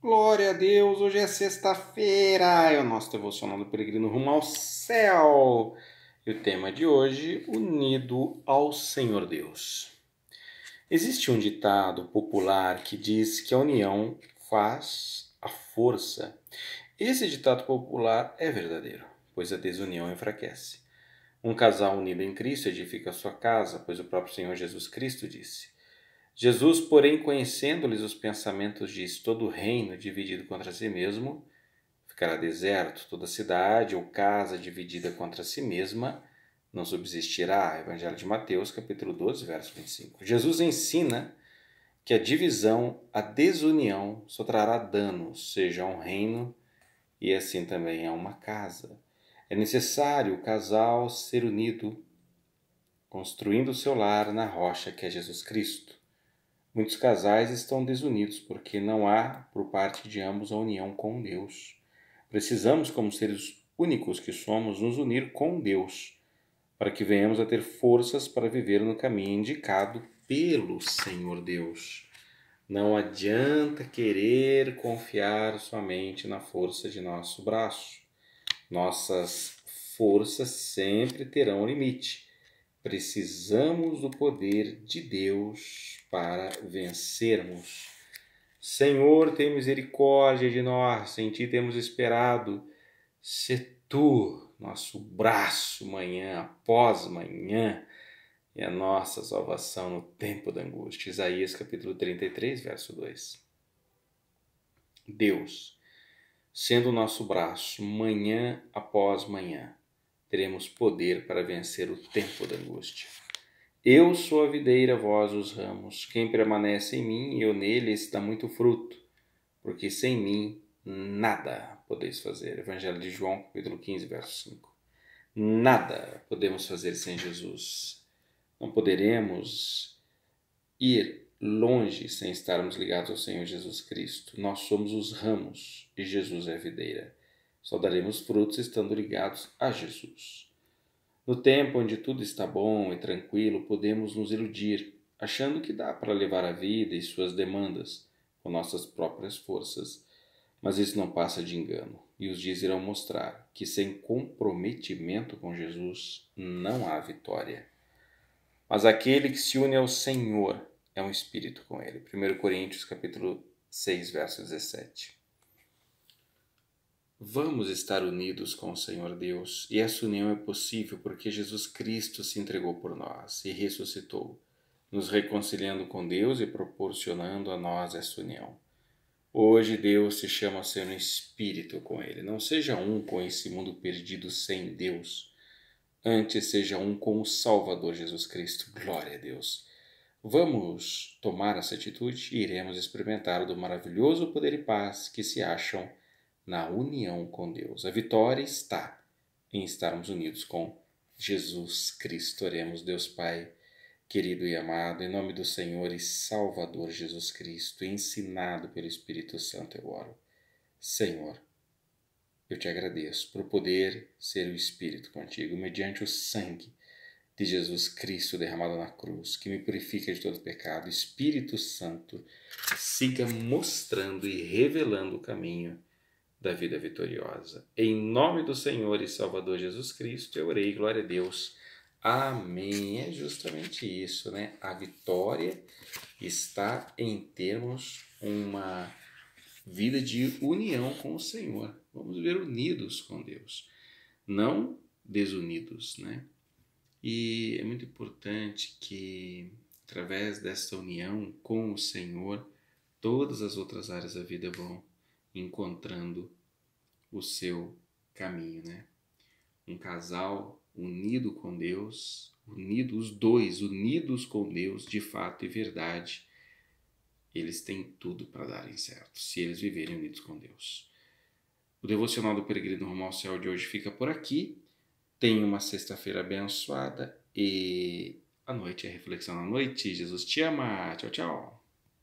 Glória a Deus, hoje é sexta-feira, é o nosso devocional do peregrino rumo ao céu. E o tema de hoje, unido ao Senhor Deus. Existe um ditado popular que diz que a união faz a força. Esse ditado popular é verdadeiro, pois a desunião enfraquece. Um casal unido em Cristo edifica a sua casa, pois o próprio Senhor Jesus Cristo disse: Jesus, porém, conhecendo-lhes os pensamentos, disse: Todo reino dividido contra si mesmo ficará deserto, toda cidade ou casa dividida contra si mesma não subsistirá. Evangelho de Mateus, capítulo 12, verso 25. Jesus ensina que a divisão, a desunião só trará dano, seja a um reino e assim também a é uma casa. É necessário o casal ser unido, construindo o seu lar na rocha que é Jesus Cristo. Muitos casais estão desunidos porque não há, por parte de ambos, a união com Deus. Precisamos, como seres únicos que somos, nos unir com Deus, para que venhamos a ter forças para viver no caminho indicado pelo Senhor Deus. Não adianta querer confiar somente na força de nosso braço. Nossas forças sempre terão limite Precisamos do poder de Deus para vencermos. Senhor, tem misericórdia de nós, em ti temos esperado. Se tu, nosso braço, manhã após manhã, e a nossa salvação no tempo da angústia. Isaías capítulo 33, verso 2. Deus, sendo o nosso braço, manhã após manhã, teremos poder para vencer o tempo da angústia. Eu sou a videira, vós os ramos. Quem permanece em mim e eu nele, esse dá muito fruto, porque sem mim nada podeis fazer. Evangelho de João, capítulo 15, verso 5. Nada podemos fazer sem Jesus. Não poderemos ir longe sem estarmos ligados ao Senhor Jesus Cristo. Nós somos os ramos e Jesus é a videira. Só daremos frutos estando ligados a Jesus. No tempo onde tudo está bom e tranquilo, podemos nos iludir, achando que dá para levar a vida e suas demandas com nossas próprias forças. Mas isso não passa de engano, e os dias irão mostrar que sem comprometimento com Jesus não há vitória. Mas aquele que se une ao Senhor é um espírito com ele. 1 Coríntios capítulo 6, verso 17. Vamos estar unidos com o Senhor Deus, e essa união é possível porque Jesus Cristo se entregou por nós e ressuscitou, nos reconciliando com Deus e proporcionando a nós essa união. Hoje Deus se chama a ser um espírito com Ele. Não seja um com esse mundo perdido sem Deus. Antes seja um com o Salvador Jesus Cristo. Glória a Deus. Vamos tomar essa atitude e iremos experimentar do maravilhoso poder e paz que se acham na união com Deus. A vitória está em estarmos unidos com Jesus Cristo. Oremos, Deus Pai, querido e amado, em nome do Senhor e Salvador Jesus Cristo, ensinado pelo Espírito Santo, eu oro. Senhor, eu te agradeço por poder ser o Espírito contigo, mediante o sangue de Jesus Cristo derramado na cruz, que me purifica de todo pecado. Espírito Santo, siga mostrando e revelando o caminho da vida vitoriosa. Em nome do Senhor e Salvador Jesus Cristo, eu orei, glória a Deus. Amém. É justamente isso, né? A vitória está em termos uma vida de união com o Senhor. Vamos ver unidos com Deus, não desunidos, né? E é muito importante que através desta união com o Senhor, todas as outras áreas da vida vão encontrando o seu caminho, né? Um casal unido com Deus, unidos os dois, unidos com Deus de fato e verdade, eles têm tudo para darem certo, se eles viverem unidos com Deus. O devocional do Peregrino Rumo ao Céu de hoje fica por aqui. Tenha uma sexta-feira abençoada e a noite é reflexão à noite. Jesus te ama. Tchau, tchau.